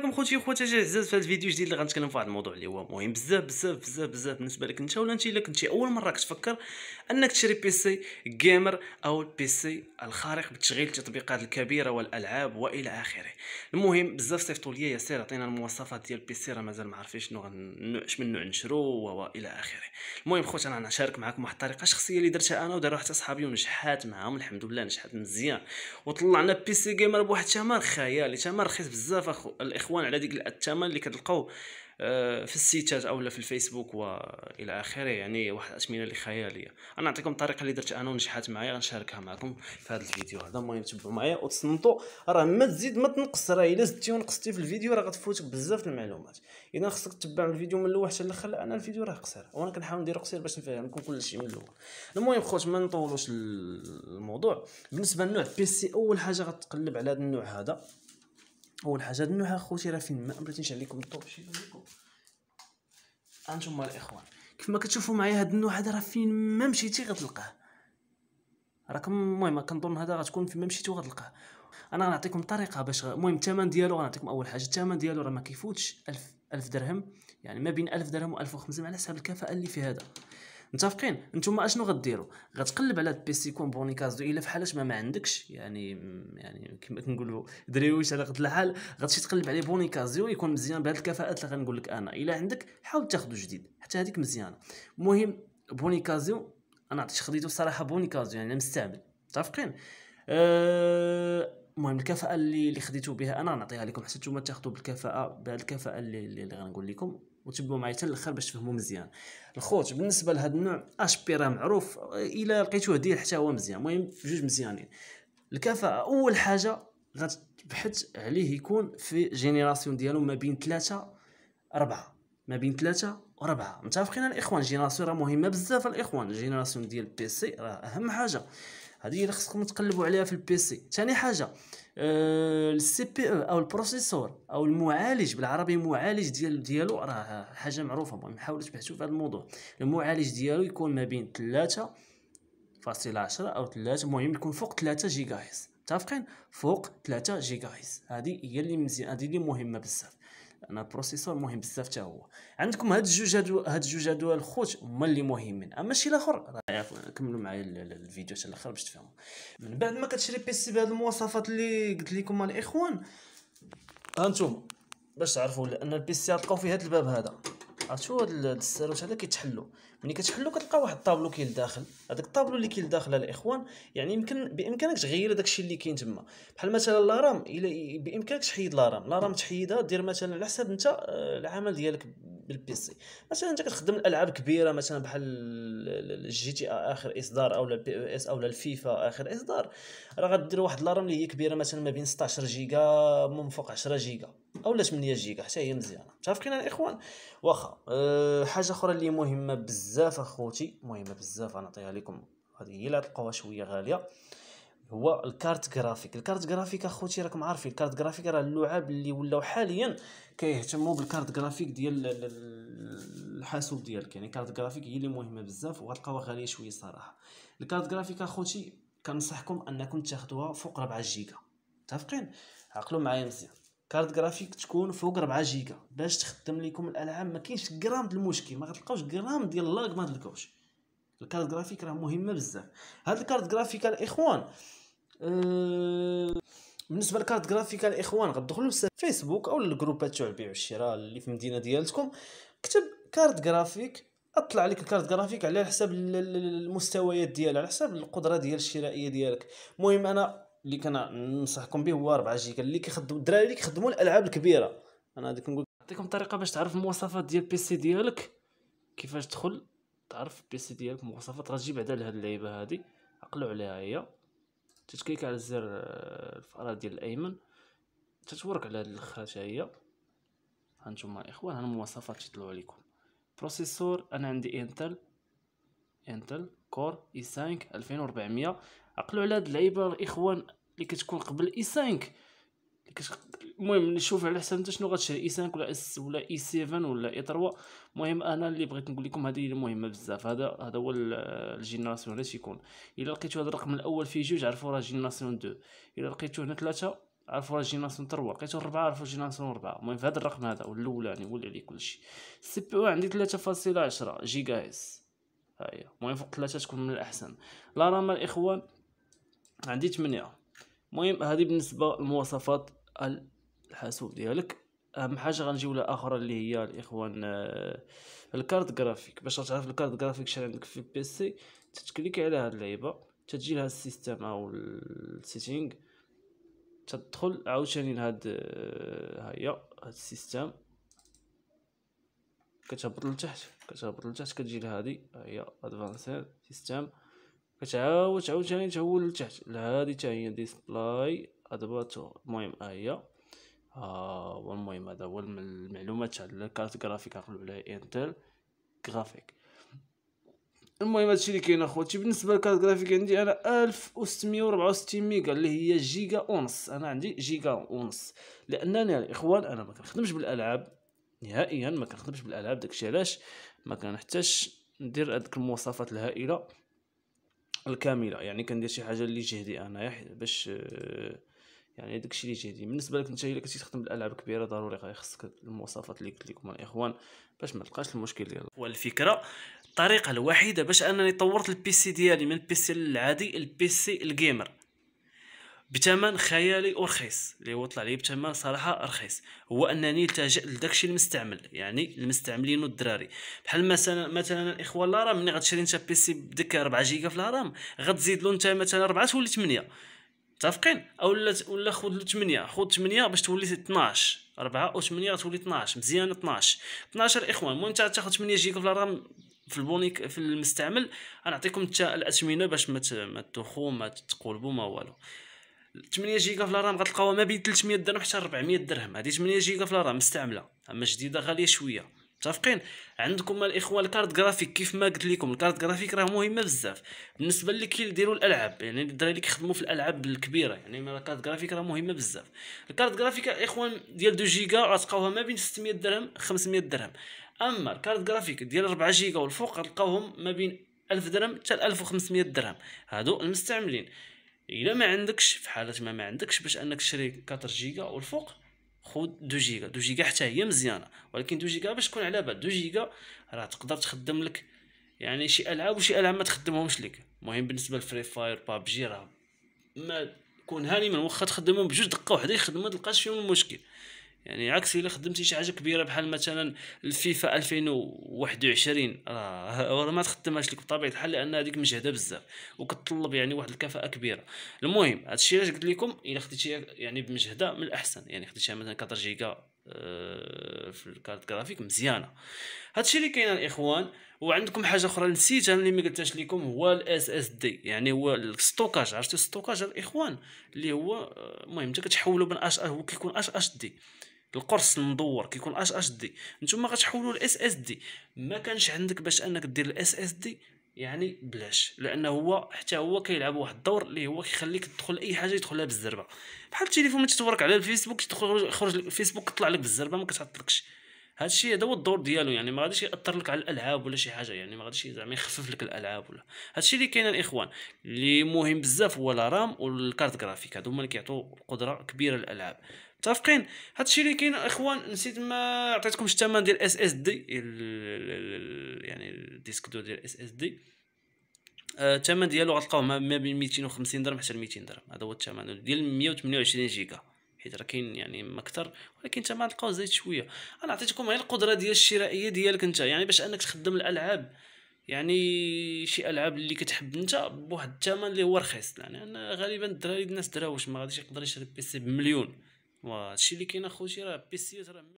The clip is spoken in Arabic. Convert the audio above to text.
عليكم خوتي وخواتاتي عزاز في هذا الفيديو الجديد اللي غنتكلم في واحد الموضوع اللي هو مهم بزاف بزاف بزاف بزاف بالنسبه لك انت ولا انت الا كنتي اول مره كتفكر انك تشري بي سي جيمر او بي سي الخارق بتشغيل التطبيقات الكبيره والالعاب والى اخره المهم بزاف صيفطوا لي ياسر عطينا المواصفات ديال سي راه مازال ما عارفينش شنو غن... من نوع نشرو والى اخره المهم خوتي انا غنشارك معكم واحد الطريقه شخصيه اللي درتها انا وداروا حتى صحابي ونجحات معاهم الحمد لله نجحات مزيان وطلعنا بي سي جيمر بواحد الثمن خيالي ثمن رخيص بزاف اخو الاخوه الاخوان على ديك الثمن اللي كتلقاو آه، في السيتات اولا في الفيسبوك والى اخره يعني واحد الاثمنه اللي خياليه انا نعطيكم الطريقه اللي درت انا ونجحت معايا غنشاركها معكم في هذا الفيديو هذا المهم تبعوا معايا وتصنتوا راه ما تزيد ما تنقص راه الا زدتي ونقصتي في الفيديو راه غتفوتك بزاف المعلومات اذا خصك تتبع الفيديو من الاول حتى الاخر انا الفيديو راه قصير وانا كنحاول ندير قصير باش نفهمكم كل شيء من الاول المهم خوت ما نطولوش الموضوع بالنسبه للنوع بي سي اول حاجه غتقلب على هذا النوع هذا اول حاجه منها اخوتي راه فين ما بغيت نعليكم الضوء شي انتم الاخوان كيف ما كتشوفوا معايا هاد النوع هذا راه فين ما مشيتي غتلقاه راكم المهم كنظن هذا غتكون فين ما مشيتو غتلقاه انا غنعطيكم طريقه باش المهم الثمن ديالو غنعطيكم اول حاجه الثمن ديالو راه ما كيفوتش 1000 1000 درهم يعني ما بين 1000 درهم و 1500 على حسب الكفاءه اللي في هذا متفقين نتوما اشنو غديروا غتقلب على بيسي كومبونيكاز دو الا فحالاش ما ما عندكش يعني يعني كما كنقولوا دريويش على قد الحال غتمشي تقلب عليه بونيكاز دو يكون مزيان بهذه الكفاءات اللي غنقول لك انا الا عندك حاول تاخذو جديد حتى هذيك مزيانه المهم بونيكازيو انا عطيت خديته الصراحه بونيكازيو يعني مستعمل متفقين المهم أه الكفاءه اللي اللي خديته بها انا نعطيها لكم حتى نتوما تاخذوا بالكفاءه بهذه الكفاءه اللي اللي غنقول لكم وتبعوا معايا حتى الاخر باش تفهموا مزيان الخوت بالنسبه لهذا النوع اش بي راه معروف إيه، الا لقيتوه دير حتى هو مزيان المهم جوج مزيانين الكفاءه اول حاجه غتبحث عليه يكون في جينيراسيون ديالو ما بين ثلاثة أربعة ما بين ثلاثة وربعة متفقين الاخوان جينيراسيون راه مهمه بزاف الاخوان جينيراسيون ديال بي سي راه اهم حاجه هذه هي اللي خصكم تقلبوا عليها في البيسي ثاني حاجه آه، السي بي او او البروسيسور او المعالج بالعربي معالج ديال ديالو راه حاجه معروفه المهم حاولوا تبحثوا في هذا الموضوع المعالج ديالو يكون ما بين 3 فاصل 10 او 3 المهم يكون فوق 3 جيجا هرتز متفقين فوق 3 جيجا هرتز هذه هي اللي مزيان هذه اللي مهمه بزاف انا البروسيسور مهم بزاف حتى هو عندكم هاد الجوج هادو هاد الجوج هادو الخوت هما اللي مهمين اما شي الاخر راه كملوا معايا الفيديو حتى الاخر باش تفهموا من بعد ما كتشري بي سي بهاد المواصفات اللي قلت لكم الاخوان هانتوما باش تعرفوا لان البي سي تلقاو فيه هاد الباب هذا عرفتوا هاد الساروت هذا كيتحلوا ملي كتحلو كتلقى واحد الطابلو كاين لداخل هذاك الطابلو اللي كاين لداخل الاخوان يعني يمكن بامكانك تغير داك الشيء اللي كاين تما بحال مثلا لارام الا بامكانك تحيد لارام لارام تحيدها دير مثلا على حساب انت آه، العمل ديالك بالبيسي مثلا انت كتخدم الالعاب كبيره مثلا بحال الجي تي إيه اخر اصدار او البي إيه اس او الفيفا اخر اصدار راه غدير واحد لارام اللي هي كبيره مثلا ما بين 16 جيجا من فوق 10 جيجا اولا 8 جيجا حتى هي مزيانه متفقين الاخوان واخا أه حاجه اخرى اللي مهمه بزاف بزاف اخوتي مهمه بزاف غنعطيها لكم هذه هي اللي تلقاوها شويه غاليه هو الكارت جرافيك الكارت جرافيك اخوتي راكم عارفين الكارت جرافيك راه اللعاب اللي ولاو حاليا كيهتموا بالكارت جرافيك ديال الحاسوب ديالك يعني الكارت جرافيك هي اللي مهمه بزاف وغتلقاوها غاليه شويه صراحه الكارت جرافيك اخوتي كنصحكم انكم تاخذوها فوق 4 جيجا متفقين عقلوا معايا مزيان كارت جرافيك تكون فوق 4 جيجا باش تخدم لكم الالعاب ما كاينش غرام ديال المشكل ما غتلقاوش غرام ديال اللاج ما تلقاوش الكارت جرافيك راه مهمه بزاف هاد الكارت جرافيك الاخوان أه... بالنسبه للكارت جرافيك الاخوان غتدخلوا فيسبوك او الجروبات تاع البيع والشراء اللي في المدينه ديالتكم كتب كارت جرافيك اطلع لك الكارت جرافيك على حساب المستويات ديالها على حساب القدره ديال الشرائيه ديالك المهم انا اللي ننصحكم به هو 4 جيجا اللي كيخدموا الدراري اللي كيخدموا الالعاب الكبيره انا هذيك نقول نعطيكم طريقه باش تعرف المواصفات ديال البيسي ديالك كيفاش تدخل تعرف البيسي ديالك مواصفات غتجيب بعدا لهاد اللعيبه هادي عقلوا عليها هي تتكليك على الزر آه، الفأرة ديال الايمن تتورك على هاد الخراشة هي هانتوما الاخوان هاد المواصفات تطلعوا لكم بروسيسور انا عندي انتل انتل كور اي 5 2400 عقلوا على هاد اللعيبه الاخوان اللي كتكون قبل اي 5 المهم نشوف على حسب انت شنو غتشري اي 5 ولا اس ولا اي 7 ولا اي 3 المهم انا اللي بغيت نقول لكم هذه مهمه بزاف هذا هذا هو الجينيراسيون اللي تيكون الا لقيتوا هذا الرقم الاول فيه جوج عرفوا راه جينيراسيون 2 الا لقيتوه هنا ثلاثه عرفوا راه جينيراسيون 3 لقيتوا اربعه عرفوا جينيراسيون 4 المهم في هذا الرقم هذا هو الاولاني يعني ولا عليه كلشي السي بي او عندي 3.10 جيجا هرتز ها هي المهم فوق ثلاثة تكون من الأحسن لا راما الإخوان عندي ثمانية المهم هذه بالنسبة لمواصفات الحاسوب ديالك اهم حاجه غنجيو لها اخرى اللي هي الاخوان آه، الكارت جرافيك باش تعرف الكارت جرافيك شحال عندك في البيسي تتكليك على هاد اللعيبه تتجي لهاد السيستم او السيتينغ تدخل عاوتاني لهاد آه، هيا هاد السيستم كتهبط لتحت كتهبط لتحت كتجي لهادي ها هي ادفانسيد سيستم كتعاود عاوتاني تهول لتحت لهادي حتى هي ديسبلاي ادباتو المهم ها هي ها هو المهم هذا هو المعلومات تاع الكارت جرافيك عقلوا عليها انتل جرافيك المهم هادشي اللي كاين اخوتي بالنسبه للكارت جرافيك عندي انا 1664 ميغا اللي هي جيجا ونص انا عندي جيجا ونص لانني الاخوان انا ما كنخدمش بالالعاب نهائيا ما كنخدمش بالالعاب داكشي علاش ما كنحتاجش ندير هذيك المواصفات الهائله الكامله يعني كندير شي حاجه اللي جهدي انا باش آه، يعني داكشي اللي جهدي بالنسبه لك انت الا كنتي تخدم بالالعاب كبيره ضروري خاصك المواصفات اللي قلت لكم الاخوان باش ما تلقاش المشكل ديال والفكره الطريقه الوحيده باش انني طورت البيسي ديالي من البيسي العادي البيسي الجيمر بثمن خيالي ورخيص اللي هو طلع لي بثمن صراحه رخيص هو انني التجا لداكشي المستعمل يعني المستعملين والدراري بحال مثلا مثلا الاخوه الهرام ملي غتشري انت بيسي بديك 4 جيجا في الهرام غتزيد له انت مثلا 4 تولي 8 متفقين اولا ولا خذ له 8 خذ 8 باش تولي 12 4 و 8 تولي 12 مزيان 12 12 اخوان المهم انت تاخذ 8 جيجا في الرام في البونيك في المستعمل غنعطيكم حتى الاثمنه باش ما تدخو ما تقلبوا ما والو 8 جيجا في الرام غتلقاوها ما بين 300 درهم حتى 400 درهم هذه 8 جيجا في الرام مستعمله اما جديده غاليه شويه متفقين عندكم الاخوه الكارت جرافيك كيف ما قلت لكم الكارت جرافيك راه مهمه بزاف بالنسبه اللي كيديروا الالعاب يعني الدراري اللي كيخدموا في الالعاب الكبيره يعني الكارت جرافيك راه مهمه بزاف الكارت جرافيك اخوان ديال 2 جيجا غتلقاوها ما بين 600 درهم 500 درهم اما الكارت جرافيك ديال 4 جيجا والفوق غتلقاوهم ما بين 1000 درهم حتى 1500 درهم هادو المستعملين الا ما عندكش في حاله ما ما عندكش باش انك تشري 4 جيجا والفوق الفوق خذ 2 جيجا 2 جيجا حتى هي مزيانه ولكن 2 جيجا باش تكون على بال 2 جيجا راه تقدر تخدم لك يعني شي العاب وشي العاب ما تخدمهمش ليك المهم بالنسبه لفري فاير بابجي راه ما كون هاني من واخا تخدمهم بجوج دقه وحده يخدم ما تلقاش فيهم المشكل يعني عكس الا خدمتي شي حاجه كبيره بحال مثلا الفيفا 2021 راه ما تخدمهاش لك بطبيعه الحال لان هذيك مجهده بزاف وكتطلب يعني واحد الكفاءه كبيره المهم هادشي علاش قلت لكم الا خديتيها يعني بمجهده من الاحسن يعني خديتيها مثلا 4 جيجا آه، في الكارت جرافيك مزيانه هادشي اللي كاين الاخوان وعندكم حاجه اخرى نسيتها اللي ما قلتهاش لكم هو الاس اس دي يعني هو الستوكاج عرفتوا الستوكاج الاخوان اللي هو آه، المهم انت كتحولوا من اش هو كيكون اش اش دي القرص المدور كيكون اش اش دي نتوما غتحولوا الاس اس دي ما كانش عندك باش انك دير الاس اس دي يعني بلاش لانه هو حتى هو كيلعب واحد الدور اللي هو كيخليك تدخل اي حاجه يدخلها بالزربه بحال التليفون تتورك على الفيسبوك تدخل خرج الفيسبوك تطلع لك بالزربه ما كتعطلكش هذا الشيء هذا هو الدور ديالو يعني ما غاديش ياثر لك على الالعاب ولا شي حاجه يعني ما غاديش زعما يخفف لك الالعاب ولا هذا الشيء اللي كاين الاخوان اللي مهم بزاف هو لا رام والكارت جرافيك هادو هما اللي كيعطوا قدره كبيره للالعاب متفقين هذا الشيء اللي كاين الاخوان نسيت ما عطيتكمش الثمن ديال اس اس دي يعني الديسك دو ديال اس اس دي الثمن ديالو غتلقاوه ما بين 250 درهم حتى 200 درهم هذا هو الثمن ديال 128 جيجا حيت راه كاين يعني ما اكثر ولكن انت ما تلقاو زيد شويه انا عطيتكم غير القدره ديال الشرائيه ديالك انت يعني باش انك تخدم الالعاب يعني شي العاب اللي كتحب انت بواحد الثمن اللي هو رخيص يعني انا غالبا الدراري الناس دراوش ما غاديش يقدر يشري بيسي بمليون وهادشي اللي كاين اخوتي راه بيسيات راه